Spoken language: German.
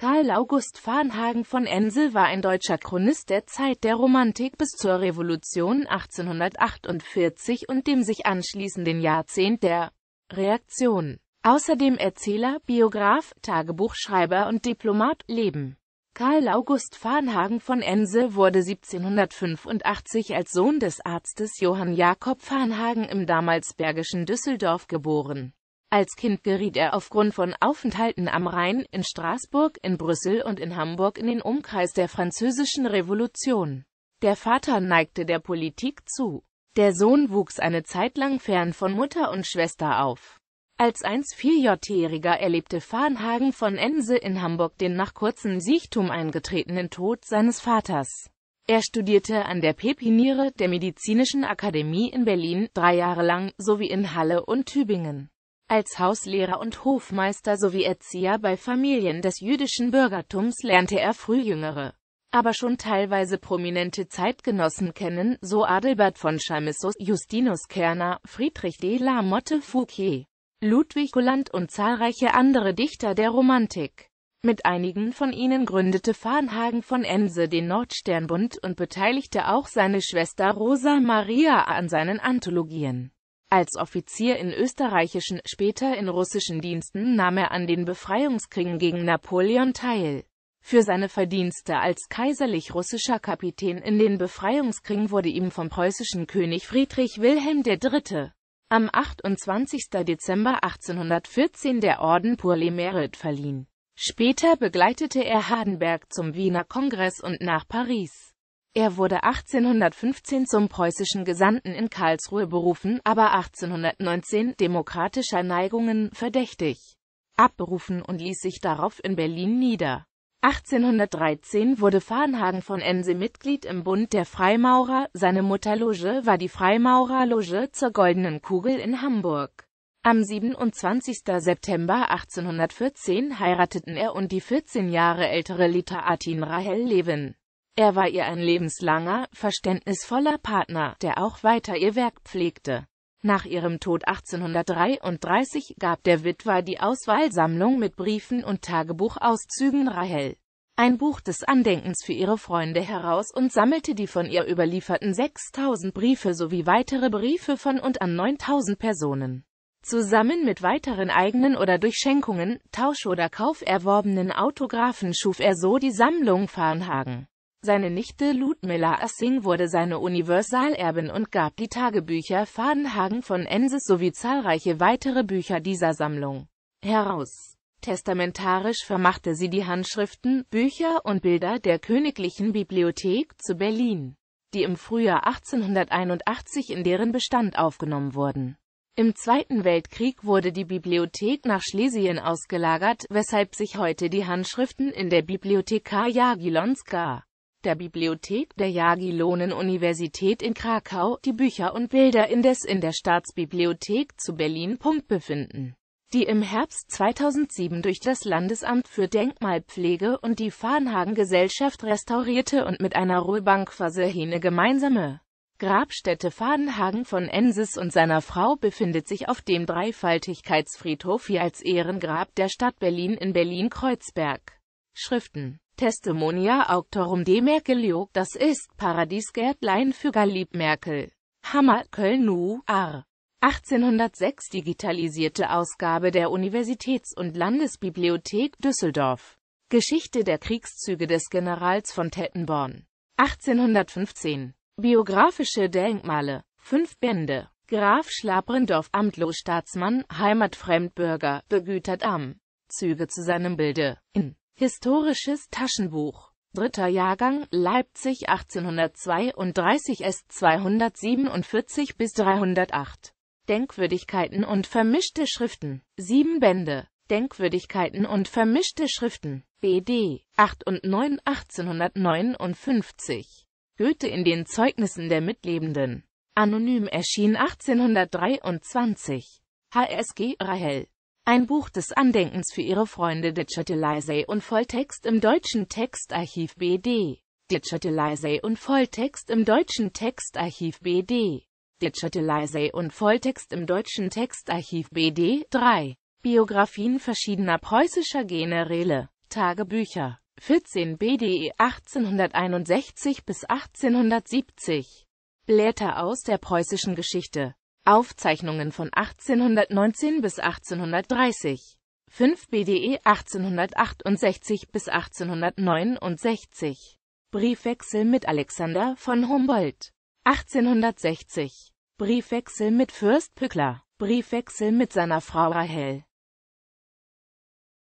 Karl August Farnhagen von Ensel war ein deutscher Chronist der Zeit der Romantik bis zur Revolution 1848 und dem sich anschließenden Jahrzehnt der Reaktion. Außerdem Erzähler, Biograf, Tagebuchschreiber und Diplomat leben. Karl August Farnhagen von Ensel wurde 1785 als Sohn des Arztes Johann Jakob Farnhagen im damals bergischen Düsseldorf geboren als Kind geriet er aufgrund von Aufenthalten am Rhein, in Straßburg, in Brüssel und in Hamburg in den Umkreis der Französischen Revolution. Der Vater neigte der Politik zu. Der Sohn wuchs eine Zeit lang fern von Mutter und Schwester auf. Als 1-4-Jähriger erlebte Farnhagen von Ense in Hamburg den nach kurzem Siechtum eingetretenen Tod seines Vaters. Er studierte an der Pepiniere der Medizinischen Akademie in Berlin drei Jahre lang sowie in Halle und Tübingen. Als Hauslehrer und Hofmeister sowie Erzieher bei Familien des jüdischen Bürgertums lernte er früh jüngere, aber schon teilweise prominente Zeitgenossen kennen, so Adelbert von Chamissus, Justinus Kerner, Friedrich de la Motte Fouquet, Ludwig Holland und zahlreiche andere Dichter der Romantik. Mit einigen von ihnen gründete Farnhagen von Ense den Nordsternbund und beteiligte auch seine Schwester Rosa Maria an seinen Anthologien. Als Offizier in österreichischen, später in russischen Diensten nahm er an den Befreiungskriegen gegen Napoleon teil. Für seine Verdienste als kaiserlich russischer Kapitän in den Befreiungskriegen wurde ihm vom preußischen König Friedrich Wilhelm III. am 28. Dezember 1814 der Orden Pour les Mérites verliehen. Später begleitete er Hardenberg zum Wiener Kongress und nach Paris. Er wurde 1815 zum preußischen Gesandten in Karlsruhe berufen, aber 1819 demokratischer Neigungen verdächtig abberufen und ließ sich darauf in Berlin nieder. 1813 wurde Farnhagen von Ense Mitglied im Bund der Freimaurer, seine Mutterloge war die Freimaurerloge zur Goldenen Kugel in Hamburg. Am 27. September 1814 heirateten er und die 14 Jahre ältere Lita Atin Rahel Levin. Er war ihr ein lebenslanger, verständnisvoller Partner, der auch weiter ihr Werk pflegte. Nach ihrem Tod 1833 gab der Witwer die Auswahlsammlung mit Briefen und Tagebuchauszügen Rahel, ein Buch des Andenkens für ihre Freunde heraus und sammelte die von ihr überlieferten 6000 Briefe sowie weitere Briefe von und an 9000 Personen. Zusammen mit weiteren eigenen oder durch Schenkungen, Tausch oder Kauf erworbenen Autographen schuf er so die Sammlung Farnhagen. Seine Nichte Ludmilla Assing wurde seine Universalerbin und gab die Tagebücher Fadenhagen von Ensis sowie zahlreiche weitere Bücher dieser Sammlung heraus. Testamentarisch vermachte sie die Handschriften, Bücher und Bilder der Königlichen Bibliothek zu Berlin, die im Frühjahr 1881 in deren Bestand aufgenommen wurden. Im Zweiten Weltkrieg wurde die Bibliothek nach Schlesien ausgelagert, weshalb sich heute die Handschriften in der Bibliotheka Jagiellonska der Bibliothek der Jagiellonen-Universität in Krakau, die Bücher und Bilder indes in der Staatsbibliothek zu Berlin. befinden die im Herbst 2007 durch das Landesamt für Denkmalpflege und die Farnhagen-Gesellschaft restaurierte und mit einer Ruhebank versehene gemeinsame Grabstätte Fadenhagen von Ensis und seiner Frau befindet sich auf dem Dreifaltigkeitsfriedhof hier als Ehrengrab der Stadt Berlin in Berlin-Kreuzberg. Schriften Testimonia Auctorum de Merkelio, das ist Paradiesgärtlein für Galib Merkel. Hammer, Köln UR. 1806 digitalisierte Ausgabe der Universitäts- und Landesbibliothek Düsseldorf. Geschichte der Kriegszüge des Generals von Tettenborn. 1815. Biografische Denkmale. Fünf Bände. Graf Schlabrendorf amtlos Staatsmann, Heimatfremdbürger, begütert am Züge zu seinem Bilde. In Historisches Taschenbuch. Dritter Jahrgang, Leipzig 1832 S. 247 bis 308. Denkwürdigkeiten und vermischte Schriften. Sieben Bände. Denkwürdigkeiten und vermischte Schriften. BD 8 und 9 1859. Goethe in den Zeugnissen der Mitlebenden. Anonym erschien 1823. HSG Rahel ein Buch des Andenkens für ihre Freunde Digitalisey und Volltext im Deutschen Textarchiv BD. Digitalisey und Volltext im Deutschen Textarchiv BD. Digitalisey und Volltext im Deutschen Textarchiv BD 3. Biografien verschiedener preußischer Generäle. Tagebücher. 14 BDE 1861 bis 1870. Blätter aus der preußischen Geschichte. Aufzeichnungen von 1819 bis 1830. 5 BDE 1868 bis 1869. Briefwechsel mit Alexander von Humboldt 1860. Briefwechsel mit Fürst Pückler. Briefwechsel mit seiner Frau Rahel